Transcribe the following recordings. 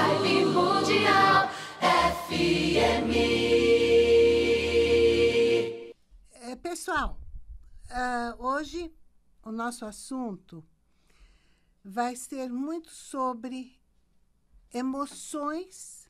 Vibe Mundial FM. É, pessoal, uh, hoje o nosso assunto vai ser muito sobre emoções,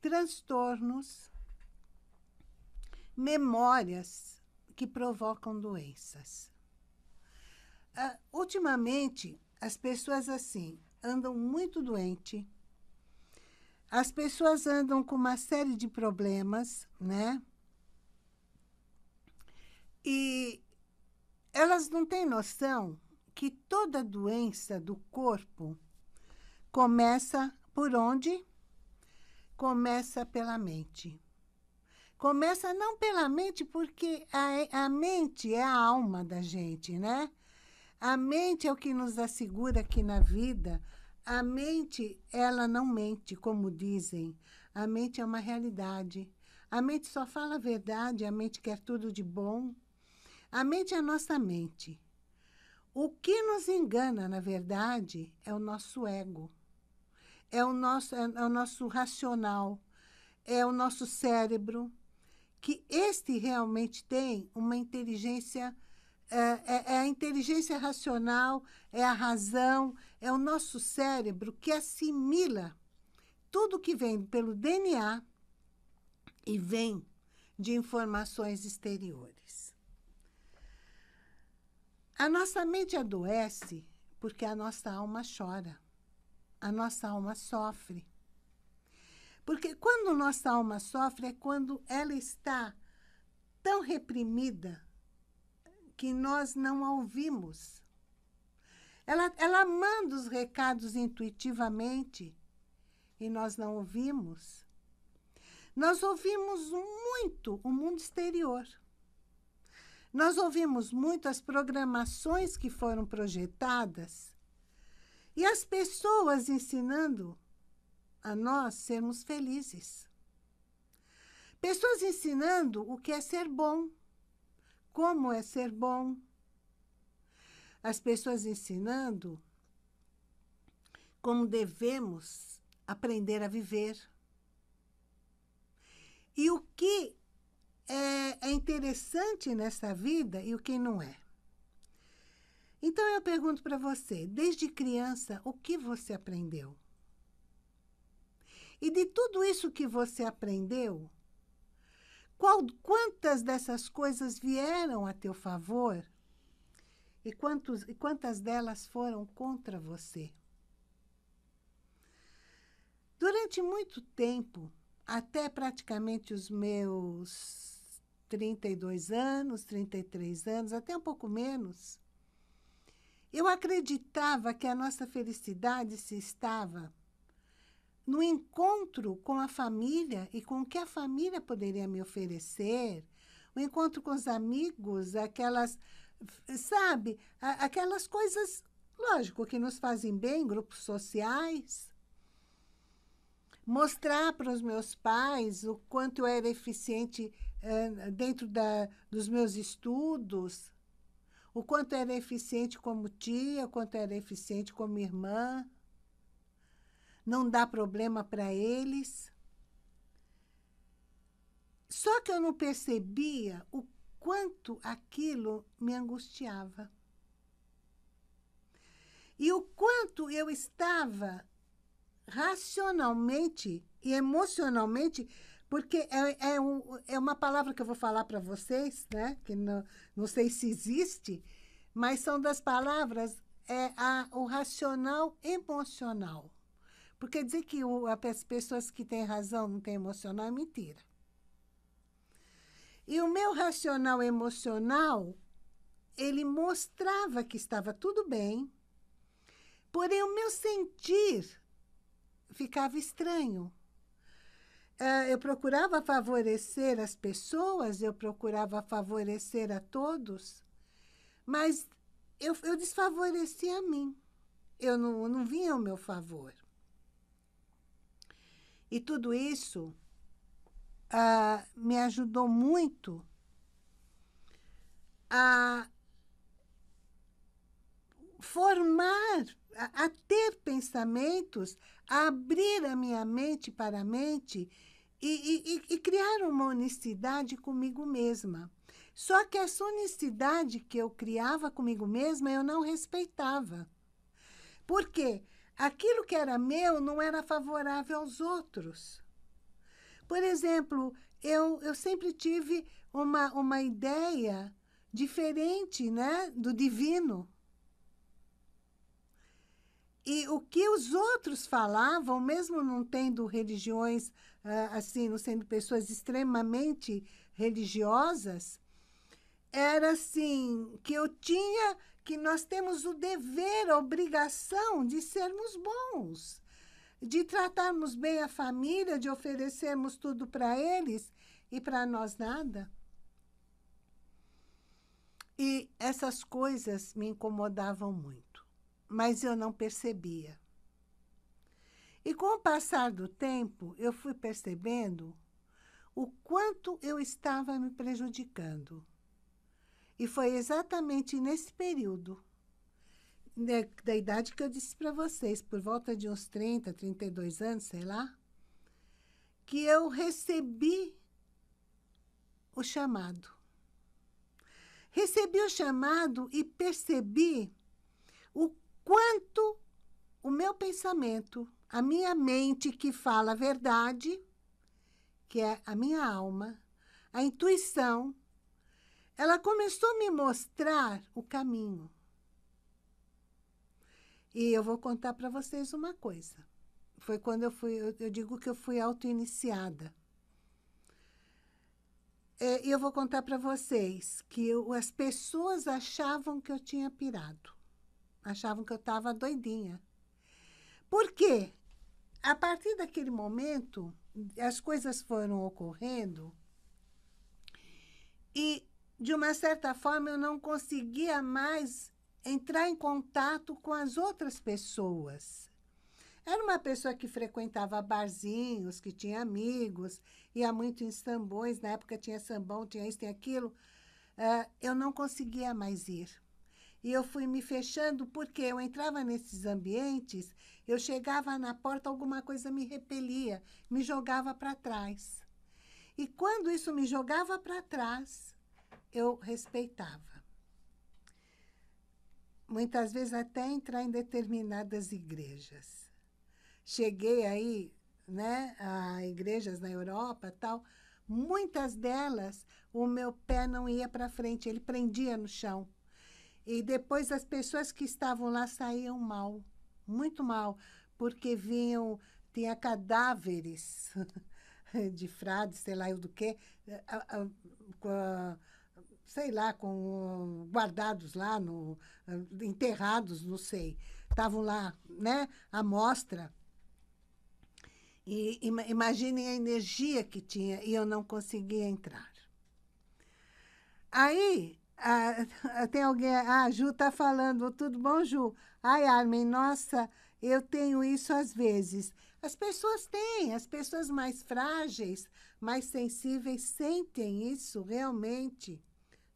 transtornos, memórias que provocam doenças. Uh, ultimamente, as pessoas assim andam muito doente, as pessoas andam com uma série de problemas, né? E elas não têm noção que toda doença do corpo começa por onde? Começa pela mente. Começa não pela mente, porque a, a mente é a alma da gente, né? A mente é o que nos assegura aqui na vida a mente, ela não mente, como dizem. A mente é uma realidade. A mente só fala a verdade, a mente quer tudo de bom. A mente é a nossa mente. O que nos engana, na verdade, é o nosso ego. É o nosso, é, é o nosso racional. É o nosso cérebro. Que este realmente tem uma inteligência é, é, é, a inteligência racional, é a razão, é o nosso cérebro que assimila tudo que vem pelo DNA e vem de informações exteriores. A nossa mente adoece porque a nossa alma chora, a nossa alma sofre. Porque quando nossa alma sofre é quando ela está tão reprimida que nós não a ouvimos ela, ela manda os recados intuitivamente e nós não ouvimos. Nós ouvimos muito o mundo exterior. Nós ouvimos muito as programações que foram projetadas e as pessoas ensinando a nós sermos felizes. Pessoas ensinando o que é ser bom, como é ser bom, as pessoas ensinando como devemos aprender a viver. E o que é, é interessante nessa vida e o que não é. Então eu pergunto para você, desde criança, o que você aprendeu? E de tudo isso que você aprendeu, qual, quantas dessas coisas vieram a teu favor e, quantos, e quantas delas foram contra você. Durante muito tempo, até praticamente os meus 32 anos, 33 anos, até um pouco menos, eu acreditava que a nossa felicidade se estava no encontro com a família e com o que a família poderia me oferecer, o encontro com os amigos, aquelas sabe, aquelas coisas, lógico, que nos fazem bem, grupos sociais. Mostrar para os meus pais o quanto eu era eficiente eh, dentro da, dos meus estudos, o quanto era eficiente como tia, o quanto era eficiente como irmã. Não dá problema para eles. Só que eu não percebia o quanto aquilo me angustiava. E o quanto eu estava racionalmente e emocionalmente, porque é, é, um, é uma palavra que eu vou falar para vocês, né? que não, não sei se existe, mas são das palavras é a, o racional emocional. Porque dizer que o, as pessoas que têm razão não têm emocional é mentira. E o meu racional emocional, ele mostrava que estava tudo bem, porém o meu sentir ficava estranho. É, eu procurava favorecer as pessoas, eu procurava favorecer a todos, mas eu, eu desfavorecia a mim. Eu não, não vinha ao meu favor. E tudo isso me ajudou muito a formar, a, a ter pensamentos, a abrir a minha mente para a mente e, e, e, criar uma honestidade comigo mesma. Só que essa honestidade que eu criava comigo mesma, eu não respeitava. Por quê? Aquilo que era meu não era favorável aos outros. Por exemplo, eu, eu sempre tive uma, uma ideia diferente né, do divino. E o que os outros falavam, mesmo não tendo religiões, ah, assim, não sendo pessoas extremamente religiosas, era assim, que eu tinha, que nós temos o dever, a obrigação de sermos bons de tratarmos bem a família, de oferecermos tudo para eles e para nós nada? E essas coisas me incomodavam muito, mas eu não percebia. E com o passar do tempo, eu fui percebendo o quanto eu estava me prejudicando. E foi exatamente nesse período da, né, da idade que eu disse para vocês, por volta de uns 30, 32 anos, sei lá, que eu recebi o chamado. Recebi o chamado e percebi o quanto o meu pensamento, a minha mente que fala a verdade, que é a minha alma, a intuição, ela começou a me mostrar o caminho. E eu vou contar para vocês uma coisa. Foi quando eu fui, eu, eu digo que eu fui auto-iniciada. É, e é, eu vou contar para vocês que eu, as pessoas achavam que eu tinha pirado. Achavam que eu estava doidinha. Por quê? A partir daquele momento, as coisas foram ocorrendo e, de uma certa forma, eu não conseguia mais entrar em contato com as outras pessoas. Era uma pessoa que frequentava barzinhos, que tinha amigos, ia muito em sambões, na época tinha sambão, tinha isso, tinha aquilo. Uh, eu não conseguia mais ir. E eu fui me fechando porque eu entrava nesses ambientes, eu chegava na porta, alguma coisa me repelia, me jogava para trás. E quando isso me jogava para trás, eu respeitava muitas vezes até entrar em determinadas igrejas. Cheguei aí, né, a igrejas na Europa, tal, muitas delas o meu pé não ia para frente, ele prendia no chão. E depois as pessoas que estavam lá saíam mal, muito mal, porque vinham, tinha cadáveres de frades, sei lá eu do que, eh, sei lá, com, guardados lá, no, enterrados, não sei. Estavam lá, né, à mostra. E ima, imaginem a energia que tinha e eu não conseguia entrar. Aí, ah, tem alguém, ah, a Ju está falando, tudo bom, Ju? Ai, Armin, nossa, eu tenho isso às vezes. As pessoas têm, as pessoas mais frágeis, mais sensíveis sentem isso realmente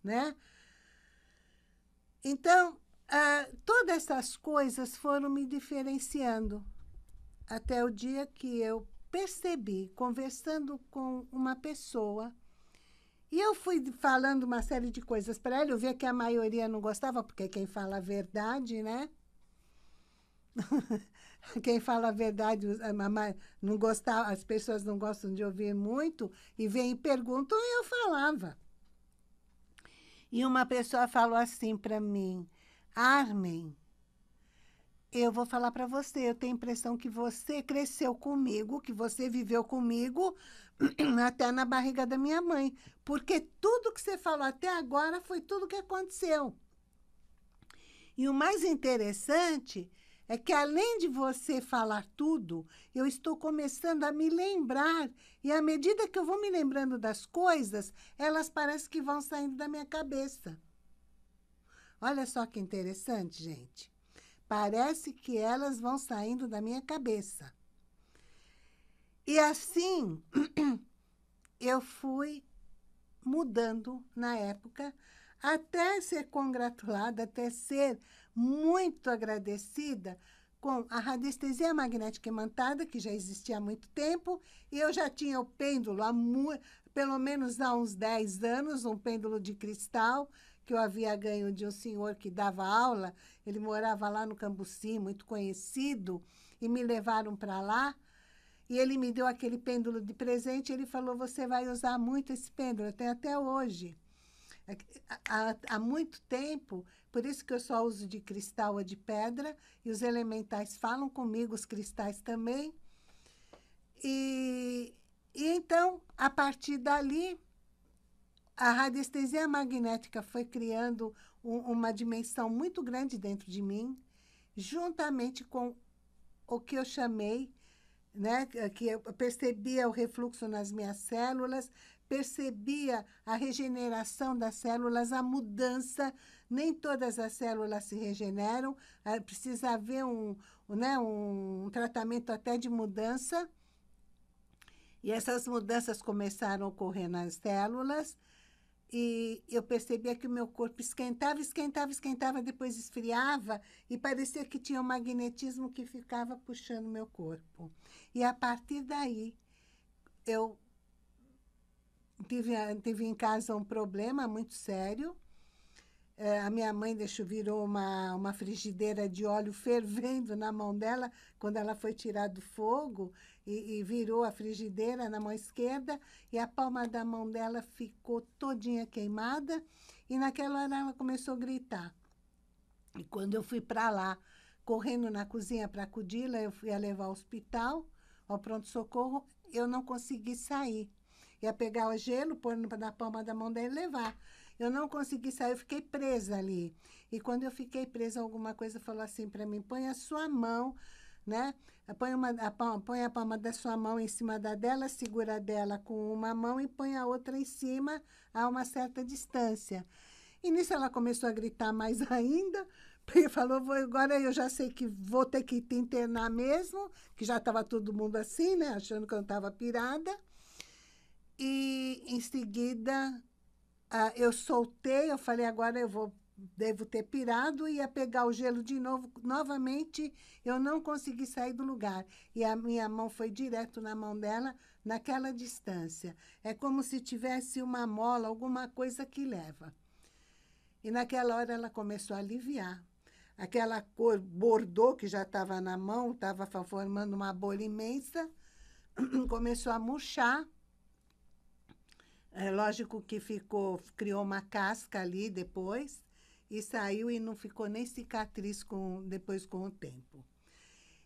né? Então, ah, todas essas coisas foram me diferenciando até o dia que eu percebi, conversando com uma pessoa, e eu fui falando uma série de coisas para ela, eu via que a maioria não gostava, porque quem fala a verdade, né? quem fala a verdade não gostava, as pessoas não gostam de ouvir muito e vem e perguntam e eu falava e uma pessoa falou assim para mim, Armin, eu vou falar para você, eu tenho a impressão que você cresceu comigo, que você viveu comigo até na barriga da minha mãe, porque tudo que você falou até agora foi tudo que aconteceu. E o mais interessante é que além de você falar tudo, eu estou começando a me lembrar. E à medida que eu vou me lembrando das coisas, elas parecem que vão saindo da minha cabeça. Olha só que interessante, gente. Parece que elas vão saindo da minha cabeça. E assim, eu fui mudando na época até ser congratulada, até ser muito agradecida com a radiestesia magnética imantada, que já existia há muito tempo, e eu já tinha o pêndulo há pelo menos há uns 10 anos, um pêndulo de cristal que eu havia ganho de um senhor que dava aula, ele morava lá no Cambuci, muito conhecido, e me levaram para lá. E ele me deu aquele pêndulo de presente, e ele falou: "Você vai usar muito esse pêndulo, eu tenho até hoje" há, é há muito tempo, por isso que eu só uso de cristal ou de pedra, e os elementais falam comigo, os cristais também. E, e então, a partir dali, a radiestesia magnética foi criando um, uma dimensão muito grande dentro de mim, juntamente com o que eu chamei, né, que eu percebia o refluxo nas minhas células, percebia a regeneração das células, a mudança. Nem todas as células se regeneram, ah, precisa haver um, né, um tratamento até de mudança. E essas mudanças começaram a ocorrer nas células. E eu percebia que o meu corpo esquentava, esquentava, esquentava, depois esfriava e parecia que tinha um magnetismo que ficava puxando meu corpo. E a partir daí, eu tive, em casa um problema muito sério. É, a minha mãe deixou, virou uma, uma frigideira de óleo fervendo na mão dela quando ela foi tirar do fogo e, e, virou a frigideira na mão esquerda e a palma da mão dela ficou todinha queimada e naquela hora ela começou a gritar. E quando eu fui para lá, correndo na cozinha para acudi-la, eu fui a levar ao hospital, ao pronto-socorro, eu não consegui sair Ia pegar o gelo, pôr na palma da mão dele e levar. Eu não consegui sair, eu fiquei presa ali. E quando eu fiquei presa, alguma coisa falou assim para mim: põe a sua mão, né? Põe, uma, a palma, põe a palma da sua mão em cima da dela, segura dela com uma mão e põe a outra em cima a uma certa distância. E nisso ela começou a gritar mais ainda. Ele falou, vou, agora eu já sei que vou ter que te internar mesmo, que já estava todo mundo assim, né? Achando que eu estava pirada. E em seguida ah, eu soltei, eu falei, agora eu vou devo ter pirado, ia pegar o gelo de novo. Novamente, eu não consegui sair do lugar. E a minha mão foi direto na mão dela, naquela distância. É como se tivesse uma mola, alguma coisa que leva. E naquela hora ela começou a aliviar. Aquela cor bordô que já estava na mão, estava formando uma bolha imensa, começou a murchar. É lógico que ficou, criou uma casca ali depois e saiu e não ficou nem cicatriz com, depois com o tempo.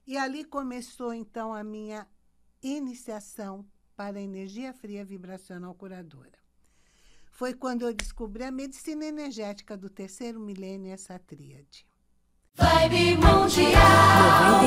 E ali começou então a minha iniciação para a energia fria vibracional curadora. Foi quando eu descobri a medicina energética do terceiro milênio, essa tríade. Vibe Mundial